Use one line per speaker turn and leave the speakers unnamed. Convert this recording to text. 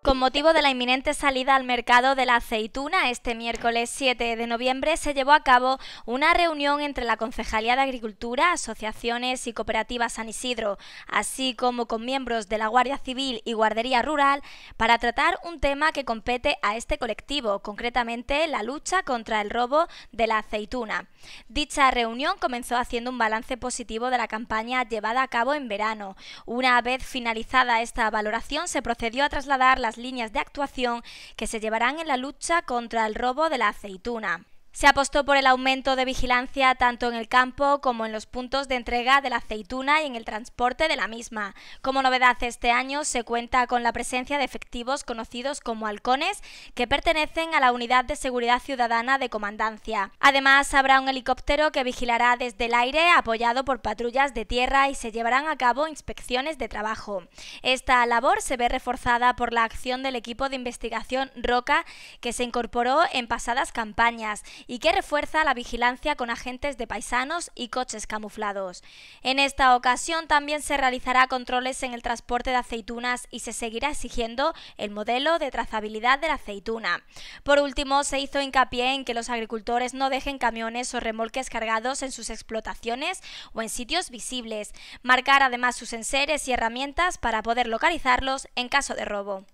Con motivo de la inminente salida al mercado de la aceituna, este miércoles 7 de noviembre se llevó a cabo una reunión entre la Concejalía de Agricultura, asociaciones y cooperativas San Isidro, así como con miembros de la Guardia Civil y Guardería Rural, para tratar un tema que compete a este colectivo, concretamente la lucha contra el robo de la aceituna. Dicha reunión comenzó haciendo un balance positivo de la campaña llevada a cabo en verano. Una vez finalizada esta valoración, se procedió a trasladar la las líneas de actuación que se llevarán en la lucha contra el robo de la aceituna. Se apostó por el aumento de vigilancia tanto en el campo como en los puntos de entrega de la aceituna y en el transporte de la misma. Como novedad este año se cuenta con la presencia de efectivos conocidos como halcones que pertenecen a la Unidad de Seguridad Ciudadana de Comandancia. Además habrá un helicóptero que vigilará desde el aire apoyado por patrullas de tierra y se llevarán a cabo inspecciones de trabajo. Esta labor se ve reforzada por la acción del equipo de investigación Roca que se incorporó en pasadas campañas y que refuerza la vigilancia con agentes de paisanos y coches camuflados. En esta ocasión también se realizará controles en el transporte de aceitunas y se seguirá exigiendo el modelo de trazabilidad de la aceituna. Por último, se hizo hincapié en que los agricultores no dejen camiones o remolques cargados en sus explotaciones o en sitios visibles. Marcar además sus enseres y herramientas para poder localizarlos en caso de robo.